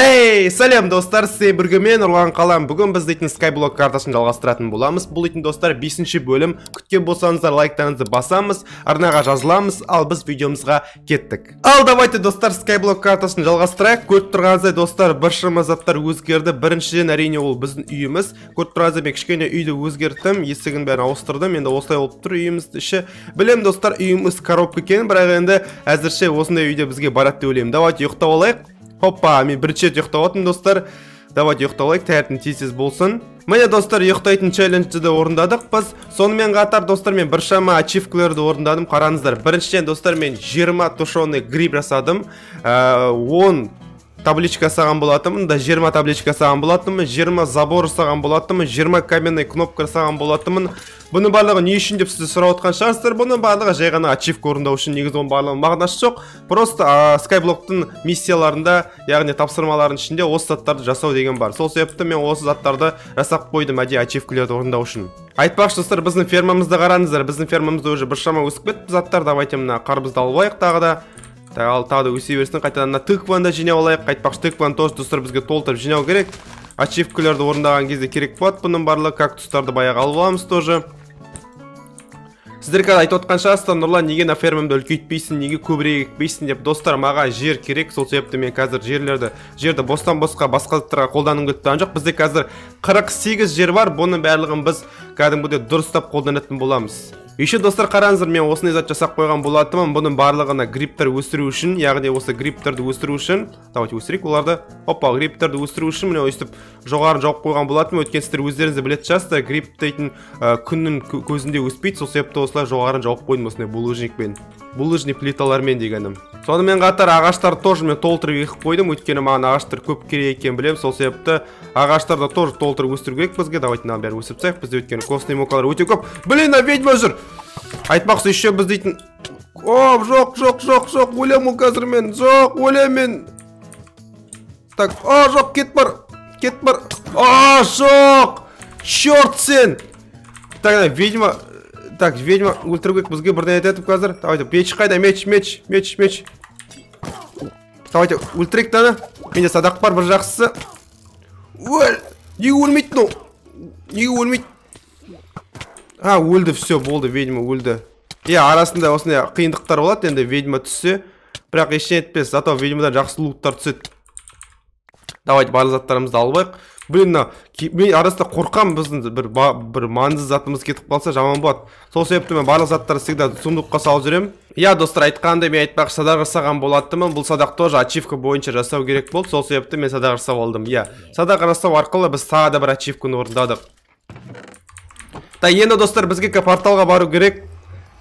Хей, сәлем достар, сіздер бүргімен ұрлан қалам. Бүгін біз дейтін Skyblock картасын жалғастыратын боламыз. Бұл дейтін достар 5-ші бөлім. Күткен болсаңыздар лайктарыңызды басамыз, арнаға жазыламыз, ал біз видеомызға кеттік. Ал давайте достар Skyblock картасын жалғастырайық. Көріп тұрғаныңыздай достар, біршама заттар өзгерді. Біріншіден әрине ол біздің үйіміз. Көріп тұрғаныңыздай мен кішкене үйді өзгерттім, есігін бәрін ауыстырдым. Енді осылай болып тұр үйіміз іші. Білем достар, үйіміз коробка екен, бірақ енді әзірше осындай үйде бізге барады деп ойлаймын. Давайте ұйықтап алайық хоппа мен бірінші рет ұйықтап достар давайте ұйықталайық таңертең тез болсын міне достар ұйықтайтын челленджді де орындадық біз сонымен қатар достар мен біршама ачивкілерді орындадым қараңыздар біріншіден достар мен 20 тушеный гриб жасадым ә, 10 табличка саған болатынмын да жиырма табличка саған болатынмын жиырма забор жасаған болатынмын жиырма каменный кнопка жасаған болатынмын бұның барлығы не үшін деп сіздер сұрап отқан шығарсыздар бұның барлығы жай ғана ачивка орындау үшін негізі оның барлығының мағынасы жоқ просто ә, скайблоктың миссияларында яғни тапсырмаларының ішінде осы заттарды жасау деген бар сол себепті мен осы заттарды жасап қойдым әдейі ачивкалерді орындау үшін айтпақшы достар біздің фермамызды қараңыздар біздің фермамызда уже біршама өсіп кетті заттар давайте мына қарбызды алып алайық тағы да ал тағы да өсе берсін қайтадан мына тыкваны да жинап алайық айтпақшы тыкваны тоже достар бізге толтырып жинау керек ачивкаларды орындаған кезде керек болады бұның барлығы кактустарды баяғы алып аламыз тоже сіздер қазір айтып отқан шығарсыздар нұрлан неге мына фермамды үлкейтпейсің неге көбірек екпейсің деп достар маған жер керек сол себепті мен қазір жерлерді жерді бостан босқа басқа заттарға қолданғым келіп тұрған жоқ бізде қазір 48 жер бар бұның барлығын біз кәдімгідей дұрыстап қолданатын боламыз еще достар қараңыздар мен осындай зат жасап қойған болатынмын бұның барлығына гриптер өсіру үшін яғни осы гриптерді өсіру үшін давайте өсірейік оларды опа гриптерді өсіру үшін міне өйстіп жоғарын жауып қойған болатынмын өйткені сіздер өздеріңіз білетін шығарсыздар грип дейтін ә, күннің көзінде өспейді сол себепті осылай жоғарын жауып қойдым осындай булыжникпен булыжник плиталармен дегенім сонымен қатар ағаштарды тоже мен толтырып егіп қойдым өйткені маған ағаштар көп керек екенін білемін сол себепті ағаштарды тоже толтырып өсіру керек бізге давайте мынаның бәрін өсіріп тастайық бізде өйткені костный мукалар өте көп блин а ведьма жүр айтпақшы еще біз дейтін о жоқ жоқ жоқ жоқ өлемін қазір мен жоқ өлемін мен так о жоқ кетіп бар кетіп бар о жоқ черт сен так ведьма так ведьма өлтіруге бізге бірдеңе айтып қазір давайте меч қайда меч меч меч меч давайте өлтірейік тана. менде садақ бар бір жақсы. өл неге өлмейді мынау неге өлмейді а өлді все болды ведьма өлді иә арасында осындай қиындықтар болады енді ведьма түссе бірақ ештеңе етпес зато ведьмадан жақсы луттар түседі давайте барлық заттарымызды алып алайық блин мына мен арасында қорқамын біздің бір бір маңызды затымыз кетіп қалса жаман болады сол себепті мен барлық заттарды всегда сундукқа салып жүремін иә достар айтқандай мен айтпақшы садақ жасаған болатынмын бұл садақ тоже ачивка бойынша жасау керек болды сол себепті мен садақ жасап алдым иә садақ жасау арқылы біз тағы да бір ачивканы орындадық так енді достар бізге порталға бару керек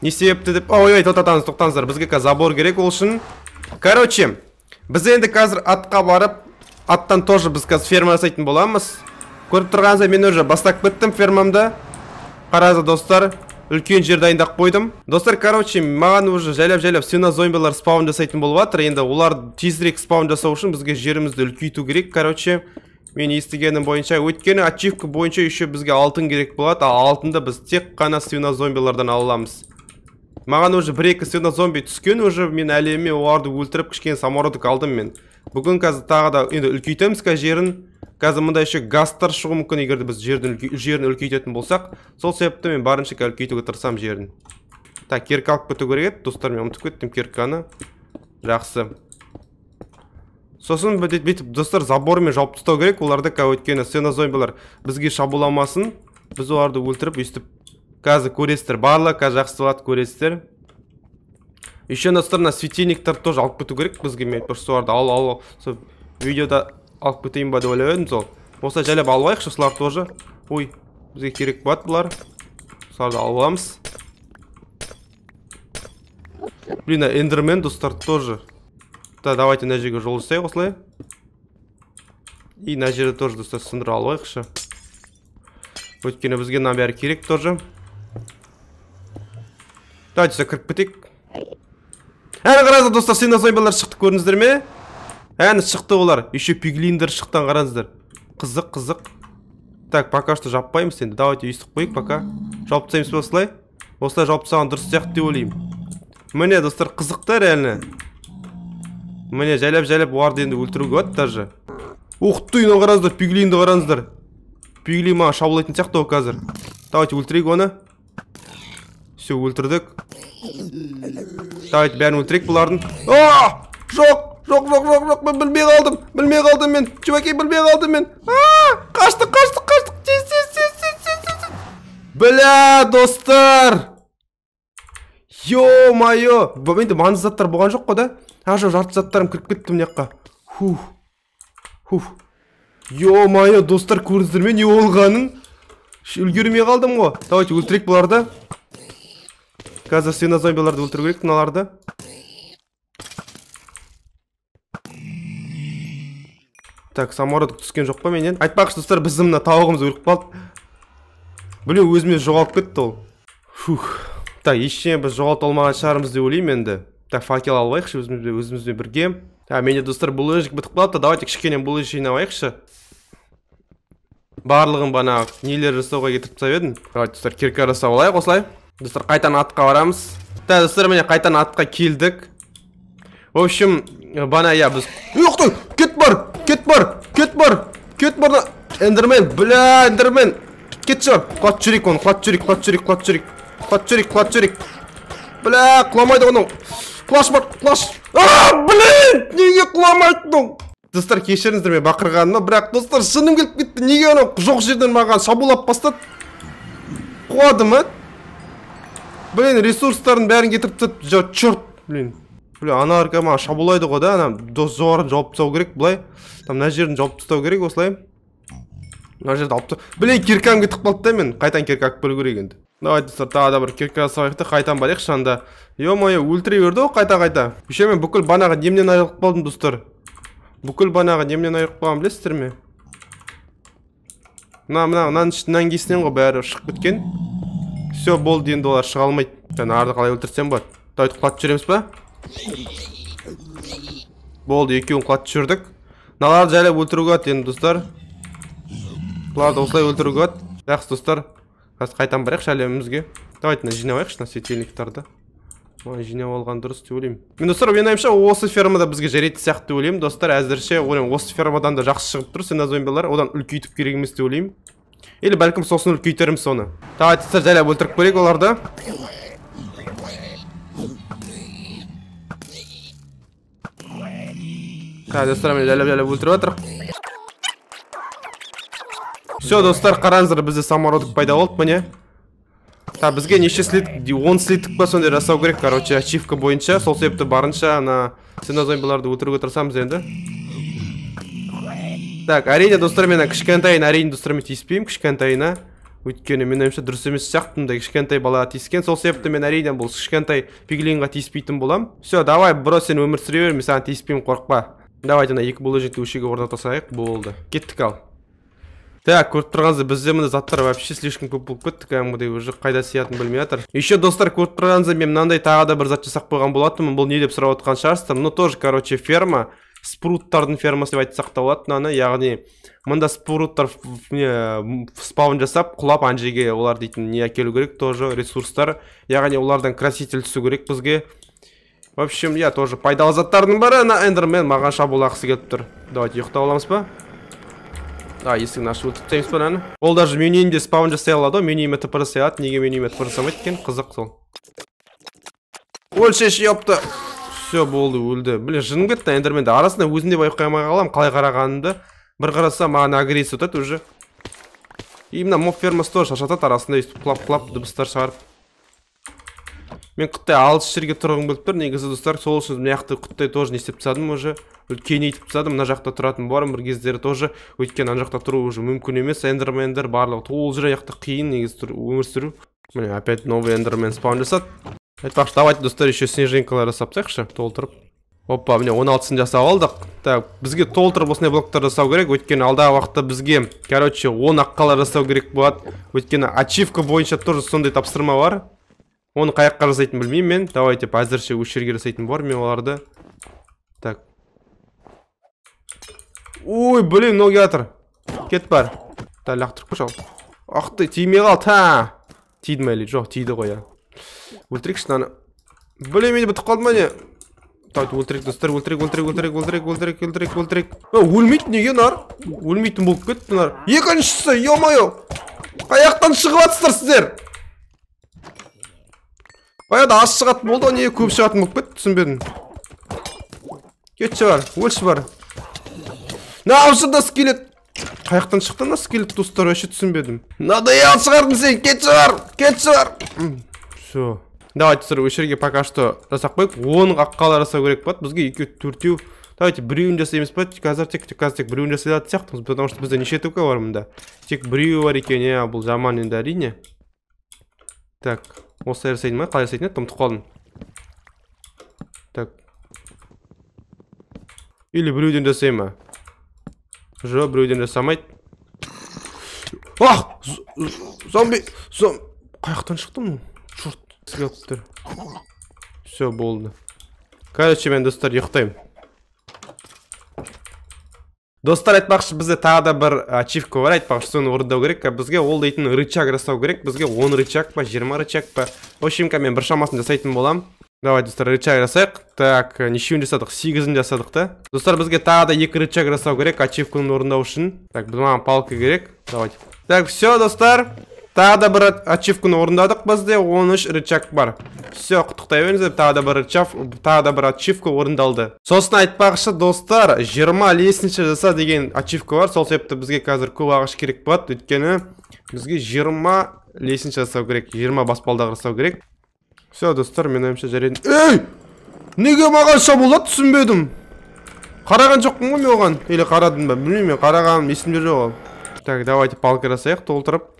не себепті деп ой ой тоқтатаңыз тоқтаңыздар бізге қазір забор керек ол үшін короче біз енді қазір атқа барып аттан тоже біз қазір ферма жасайтын боламыз көріп тұрғаныңыздай мен уже бастап кеттім фермамды қараңыздар достар үлкен жер дайындап қойдым достар короче маған уже жайлап жайлап зомбилар спаун жасайтын болып жатыр енді олар тезірек спаун жасау үшін бізге жерімізді үлкейту керек короче мен естігенім бойынша өйткені ачивка бойынша еще бізге алтын керек болады ал алтынды біз тек қана зомбилардан ала аламыз маған уже бір екі зомби түскен уже мен әлеміме оларды өлтіріп кішкене самородок алдым мен бүгін қазір тағы да енді үлкейтеміз қазір жерін қазір мында еще газтар шығуы мүмкін егер де біз жердің жерін үлкейтетін болсақ сол себепті мен барынша қазір үлкейтуге тырысамын жерін так керка алып кету керек еді достар мен ұмытып кеттім керканы жақсы сосын бүйтіп достар забормен жауып тастау керек оларды өйткені сцена зомбилар бізге шабуламасын біз оларды өлтіріп өйстіп қазір көресіздер барлығы қазір жақсы болады көресіздер еще достар мына светильниктерді тоже алып кету керек бізге мен просто соларды ал ал сол видеода алып кетейін ба деп ойлап едім сол осылай жайлап алып алайықшы соларды тоже ой бізге керек болады бұлар соларды алып аламыз блин эндермен достар тоже да давайте мына жерге жол жасайық осылай и мына жерде тоже достар сындырып алып алайықшы өйткені бізге мынаның бәрі керек тоже давайте кіріп кетейік әні қараңыздар достар синозойбалар шықты көрдіңіздер ме әні шықты олар еще пиглиндер шыққан қараңыздар қызық қызық так пока что жаппаймыз енді давайте өйстіп қояйық пока жауып тастаймыз ба осылай осылай жауып тастаған дұрыс сияқты деп ойлаймын міне достар қызықты реально міне жайлап жайлап оларды енді өлтіруге болады даже ух ты мынау қараңыздар пиглинді қараңыздар пиглин маған шабуылдайтын сияқты ғой қазір давайте өлтірейік оны все өлтірдік давайте бәрін өлтірейік бұлардың жоқ жоқ жоқ жоқ жоқ мен білмей қалдым білмей қалдым мен чуваки білмей қалдым мен қаштық қаштық қаштық тез тез тез тез бля достар е мое менде маңызды заттар болған жоқ қой да а жоқ жарты заттарым кіріп кетті мына жаққа хуф хуф е мое достар көрдіңіздер ме не болғанын үлгермей қалдым ғой давайте өлтірейік бұларды қазір зомбиларды өлтіру керек мыналарды так самородок түскен жоқ па менен айтпақшы достар біздің мына тауығымыз өліп қалды білеу өзіме жоғалып кетті ол фух так ештеңе біз жоғалта алмаған шығармыз деп ойлаймын енді так факел алайықшы өзімізбен өзімізбен бірге а менде достар бұл ежик бітіп қалыпты давайте кішкене бұл жинап алайықшы барлығын бағанағы нелер жасауға кетіріп тастап едім давайте достар кирка жасап алайық осылай достар қайтадан атқа барамыз та достар міне қайтадан атқа келдік в общем э, бана иә біз ұйықтай кет бар кет бар кет бар кет бар эндермен бля эндермен кетші бар құлатып жіберейік оны құлатып жіберейік құлатып жіберейік құлатып жіберейік құлатып жіберейік құлатып жіберейік бля құламайды ғой анау құлаш бар құлаш а блин неге құламайды мынау достар кешіріңіздер мен бақырғаныма бірақ достар шыным келіп кетті неге анау жоқ жерден маған шабуылдап бастады қуады ма блин ресурстардың бәрін кетіріп тастады черт блин бля ана ма шабулайды ғой да ана жоғарын жауып тастау керек былай там мына жерін жауып тастау керек осылай мына жерді алып блин киркам кетіп қалды да мен қайтадан кирка алып келу керек енді давай достар тағы да бір кирка салайық та қайтадан барайықшы анда е мое өлтіре берді ғой қайта қайта еще мен бүкіл банағы немнен айырылып қалдым достар бүкіл банағы немнен айырылып қалғанын білесіздер ме мына мына мынаның ішінен кесінен ғой бәрі шығып кеткен все болды енді олар шыға алмайды жаңағы қалай өлтірсем болады давайте құлатып жібереміз ба болды екеуін құлатып жібердік мыналарды жайлап өлтіруге болады енді достар бұларды осылай өлтіруге болады жақсы достар қазір қайтадан барайықшы әлемімізге давайте мына жинап алайықшы мына светильниктарды мына жинап алған дұрыс деп ойлаймын мен достар менің ойымша осы фермада бізге жарайтын сияқты деп ойлаймын достар әзірше ойлаймын осы фермадан да жақсы шығып тұр сеназомбилар одан үлкейтіп керек емес деп ойлаймын или бәлкім сосын үлкейтерім соны так тістер жайлап өлтіріп көрейік оларды Қай, достар міне жайлап жайлап өлтіріп жатырмық все достар қараңыздар бізде самородок пайда болды міне Та, бізге неше слитк 10 слитк па сондай жасау керек короче ачивка бойынша сол себепті барынша ана цинозомбиларды өлтіруге өтірсамыз енді так әрине достар мен кішкентайын әрине достармен тиіспеймін кішкентайына өйткені менің ойымша дұрыс емес сияқтым, да кішкентай балаға тиіскен сол себепті мен әрине бұл кішкентай пиглинға тиіспейтін боламын все давай бро сен өмір сүре бер мен саған тиіспеймін қорықпа давайте мына екі булыжникті өшеге орната салайық болды кеттік ал так көріп тұрғаныңыздай бізде мына заттар вообще слишком көп болып кетті кәдімгідей уже қайда сиятынын білмей жатыр еще достар көріп тұрғаныңыздай мен мынандай тағы да бір зат жасап қойған болатынмын бұл не деп сұрап отқан шығарсыздар ну тоже короче ферма спруттардың фермасы деп айтсақ та болады мынаны яғни мында спруттар не спаун жасап құлап ана жерге олар дейтін не әкелу керек тоже ресурстар яғни олардан краситель түсу керек бізге в общем иә тоже пайдалы заттардың бірі ана эндермен маған шабуыл ақысы келіп тұр давайте ұйықтап аламыз ба а есігін ашып өтіп тастаймыз ба мынаны ол даже менюінде спаун жасай алады ғой менюіме тпр жасай алады неге менюіме тпр жасамайды екен қызық сол өлшеш епті все болды өлді блин жыным кетті эндерменді арасында өзім де алмай қаламын қалай қарағанымды бір қарасам маған агрессия ұтады уже и мына моб фермасы тоже шаршатады арасында өйстіп құлап құлап дыбыстар шығарып мен құттай алыс жерге тұрғым келіп тұр негізі достар сол үшін мына жақты құттай тоже не істеп тастадым уже үлкенейтіп тастадым мына жақта тұратын болармын бір кездері тоже өйткені ана жақта тұру уже мүмкін емес эндермендер барлығы толып жүр ана жақта қиын негізі өмір сүру міне опять новый эндермен спаун жасады айтпақшы давайте достар еще снежинкалар жасап тастайықшы толтырып опа міне он алтысын жасап алдық так бізге толтырып осындай блоктар жасау керек өйткені алдағы уақытта бізге короче он аққалар жасау керек болады өйткені ачивка бойынша тоже сондай тапсырма бар оны қай жаққа жасайтынын білмеймін мен давайте әзірше осы жерге жасайтын бар мен оларды так ой блин мынау келе кет бар лақтырып қойшы тимей қал та тиді ма жоқ тиді ғой иә өлтірейікші шынаны бәле мені бітіп қалды ма не давайте өлтірейік достар өлтірейік өлтірейік өлтірейік өлтірейік өлтірейік өлтірейік өлтірейік өлмейді неге нар өлмейтін болып кетті нар екіншісі е мое қаяқтан шығып жатсыздар сіздер баяғыда аз шығатын болды ғой неге көп шығатын болып кетті түсінбедім кетші бар өлші бар нағып жүр скелет қаяқтан шықты мына скелет достар вообще түсінбедім надоел шығардың сен кетші бар кетші бар все давайте сыр осы жерге пока что жасап қояйық он қаққалар жасау керек болады бізге екеу төртеу давайте біреуін жасаймыз ба қазір тек қазір тек біреуін жасай алатын сияқтымыз потому что бізде неше түпкі бар мында тек біреуі бар екен иә бұл жаман енді әрине так осылай жасайтын ма қалай жасайтын еді ұмытып қалдым так или біреуден жасай ма жоқ біреуден жасамайды ах зомби зом қай жақтан шықтым тұр Все болды. Короче, мен достар ұйықтаймын. Достар айтпақшы бізде тағы да бір ачивка бар айтпақшы соны орындау керек бізге ол дейтін рычаг жасау керек бізге 10 рычаг па 20 рычаг па в общем-ка мен біршамасын жасайтын боламын давай достар рычаг жасайық так нешеуін жасадық сегізін жасадық та достар бізге тағы да екі рычаг жасау керек ачивканы орындау үшін так маған палка керек давайте так все достар тағы да бір ачивканы орындадық бізде 13 рычаг бар все құттықтай беріңіздер тағы да бір рычаг тағы да бір ачивка орындалды сосын айтпақшы достар 20 лестница жаса деген ачивка бар сол себепті бізге қазір көп ағаш керек болады өйткені бізге 20 лестница жасау керек 20 баспалдақ жасау керек все достар менің ойымша жарайды ей неге маған шабуылдады түсінбедім қараған жоқпын ғой мен оған или қарадым ба білмеймін мен қарағаным есімде жоқ ол так давайте палка жасайық толтырып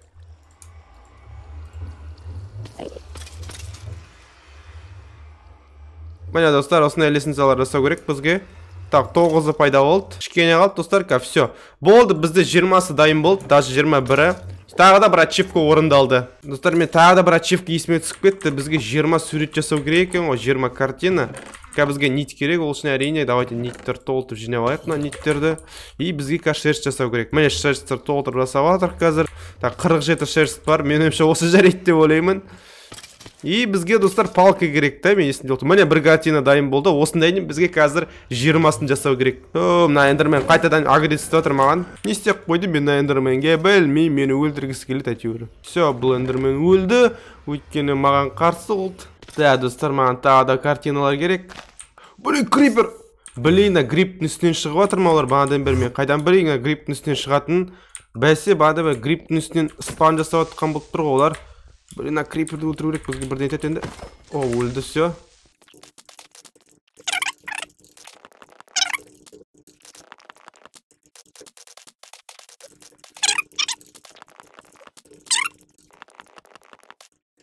міне достар осындай лестницалар жасау керек бізге так тоғызы пайда болды кішкене қалды достар қазір все болды бізде жиырмасы дайын болды даже жиырма бірі тағы да бір ачивка орындалды достар мен тағы да бір ачивка есіме түсіп кетті бізге 20 сурет жасау керек екен ғой 20 картина қазір бізге нит керек ол үшін әрине давайте ниттерді толтырып жинап алайық мына ниттерді и бізге қазір шерсть жасау керек міне шерстті толтырып жасап жатырмық қазір так қырық жеті шерсть бар менің ойымша осы жарайды деп ойлаймын и бізге достар палка керек та мен есімде болды міне бір картина дайын болды осындайдың бізге қазір жиырмасын жасау керек мына эндермен қайтадан агрессив жатыр маған не істеп қойды мен мына эндерменге білмеймін мені өлтіргісі келеді әйтеуір все бұл эндермен өлді өйткені маған қарсы болды да достар маған тағы да картиналар керек блин крипер блин гриптің үстінен шығып жатыр ма олар бағанадан бері мен қайдан білейін гриптің үстінен шығатынын бәсе бағанадан бері гриптің үстінен спам жасап жатқан болып тұр ғой олар Блин, на крипер был трюрик, пусть гибернет атенда. О, ульда все.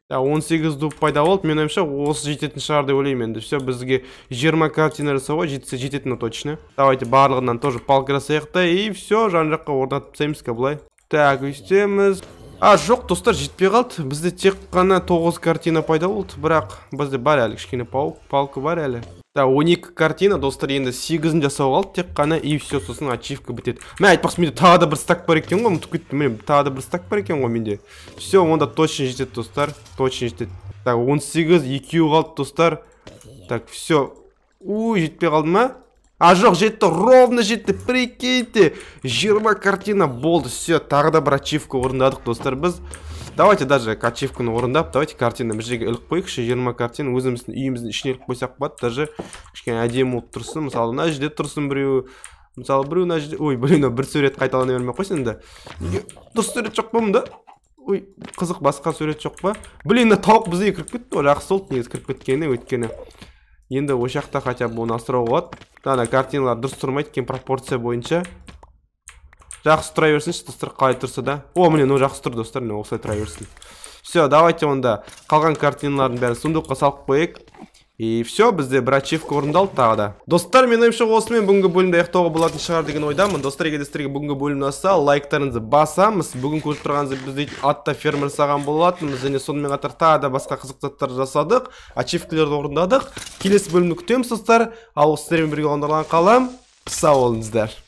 да он сегіз дуб пайда болды менің ойымша осы жететін шығар деп ойлаймын енді все бізге 20 картина жасауға жетсе жететіні точно давайте барлығынан тоже палка жасайық та и все жан жаққа орнатып тастаймыз былай так өйстеміз а жоқ достар жетпей қалды бізде тек қана 9 картина пайда болды бірақ бізде бар әлі кішкене паук палка бар әлі да 12 картина достар енді сегізін ін жасау қалды тек қана и все сосын ачивка бітеді мә айтпақшы менде тағы да бір стак бар екен ғой ұмытып кеттім міне тағы да бір стак бар екен ғой менде все онда точно жетеді достар точно жетеді так сегіз екеуі қалды достар так все уй жетпей қалды ма а жоқ жетті ровно жетті прикиньте жиырма картина болды все тағы да бір ачивка орындадық достар біз давайте даже ачивканы орындап давайте картина бір жерге іліп қояйықшы жиырма картина өзіміздің үйіміздің ішіне іліп қойсақ болады даже кішкене әдемі болып тұрсын мысалы мына жерде тұрсын біреуі мысалы біреу мына жерде ой блин бір сурет қайталана бермей ақ қойсын енді неге дұрыс сурет жоқ па мұнда ой қызық басқа сурет жоқ па блин мына тауық бізге кіріп кетті ғой жақсы болды негізі кіріп кеткені өйткені енді осы жақта хотя бы оны асырауға болады мына картиналар дұрыс тұрмайды екен пропорция бойынша жақсы тұра берсінші достар қалай тұрса да о міне мынау жақсы тұр достар міне осылай тұра берсін все давайте онда қалған картиналардың бәрін сундукқа салып қояйық и все бізде бір ачивка орындалды тағы да достар мен ойымша осымен бүгінгі бөлімді аяқтауға болатын шығар деген ойдамын достар егер де сіздерге бүгінгі бөлім ұнаса лайктарыңызды басамыз бүгін көріп тұрғаныңыздай біз дейтін атта фермер жасаған болатынбыз және сонымен қатар тағы да басқа қызық заттар жасадық ачивкілерді орындадық келесі бөлімді күтеміз достар ал сіздермен бірге қалам сау болыңыздар